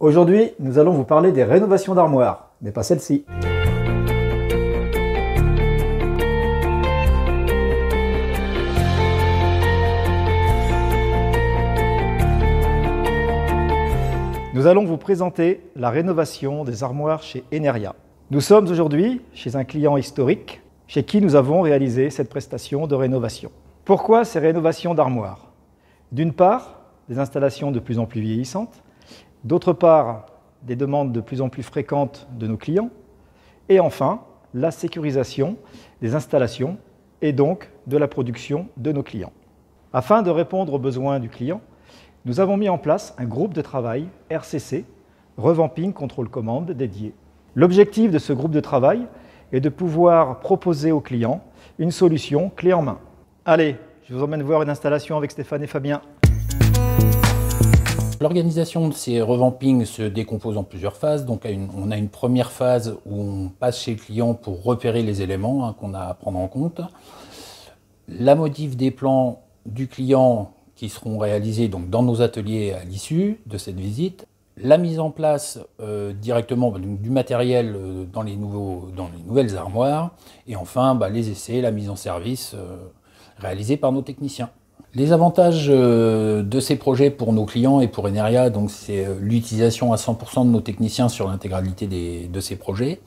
Aujourd'hui, nous allons vous parler des rénovations d'armoires, mais pas celle-ci. Nous allons vous présenter la rénovation des armoires chez Eneria. Nous sommes aujourd'hui chez un client historique chez qui nous avons réalisé cette prestation de rénovation. Pourquoi ces rénovations d'armoires D'une part, des installations de plus en plus vieillissantes, D'autre part, des demandes de plus en plus fréquentes de nos clients. Et enfin, la sécurisation des installations et donc de la production de nos clients. Afin de répondre aux besoins du client, nous avons mis en place un groupe de travail RCC, Revamping Control Commande, dédié. L'objectif de ce groupe de travail est de pouvoir proposer aux clients une solution clé en main. Allez, je vous emmène voir une installation avec Stéphane et Fabien. L'organisation de ces revampings se décompose en plusieurs phases. Donc on a une première phase où on passe chez le client pour repérer les éléments hein, qu'on a à prendre en compte. La modif des plans du client qui seront réalisés donc, dans nos ateliers à l'issue de cette visite. La mise en place euh, directement bah, du matériel euh, dans, les nouvelles armoires. Et enfin, bah, les essais, la mise en service euh, réalisée par nos techniciens. Les avantages euh, de ces projets pour nos clients et pour Eneria, donc c'est euh, l'utilisation à 100% de nos techniciens sur l'intégralité de ces projets,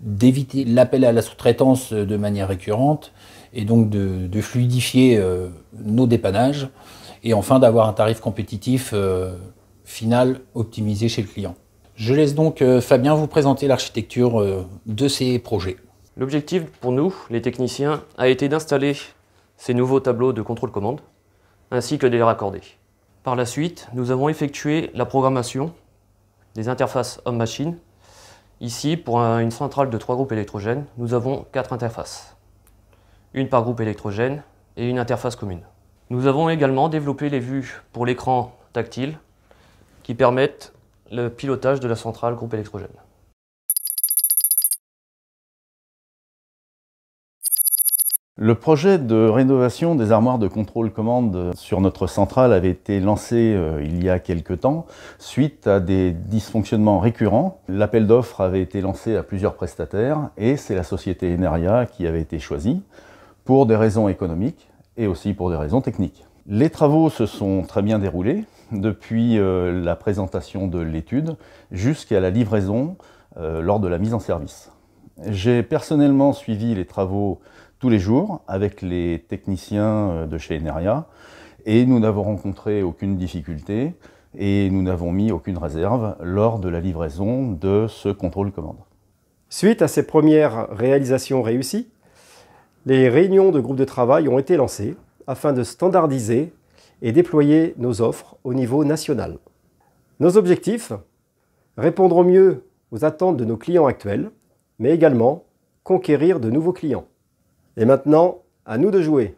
d'éviter l'appel à la sous-traitance euh, de manière récurrente et donc de fluidifier nos dépannages et enfin d'avoir un tarif compétitif final optimisé chez le client. Je laisse donc Fabien vous présenter l'architecture de ces projets. L'objectif pour nous, les techniciens, a été d'installer ces nouveaux tableaux de contrôle commande ainsi que des raccordés. Par la suite, nous avons effectué la programmation des interfaces homme-machine. Ici, pour une centrale de trois groupes électrogènes, nous avons quatre interfaces. Une par groupe électrogène et une interface commune. Nous avons également développé les vues pour l'écran tactile qui permettent le pilotage de la centrale groupe électrogène. Le projet de rénovation des armoires de contrôle-commande sur notre centrale avait été lancé euh, il y a quelque temps suite à des dysfonctionnements récurrents. L'appel d'offres avait été lancé à plusieurs prestataires et c'est la société Eneria qui avait été choisie pour des raisons économiques et aussi pour des raisons techniques. Les travaux se sont très bien déroulés depuis euh, la présentation de l'étude jusqu'à la livraison euh, lors de la mise en service. J'ai personnellement suivi les travaux tous les jours avec les techniciens euh, de chez Eneria et nous n'avons rencontré aucune difficulté et nous n'avons mis aucune réserve lors de la livraison de ce contrôle commande. Suite à ces premières réalisations réussies, les réunions de groupes de travail ont été lancées afin de standardiser et déployer nos offres au niveau national. Nos objectifs Répondre au mieux aux attentes de nos clients actuels, mais également conquérir de nouveaux clients. Et maintenant, à nous de jouer.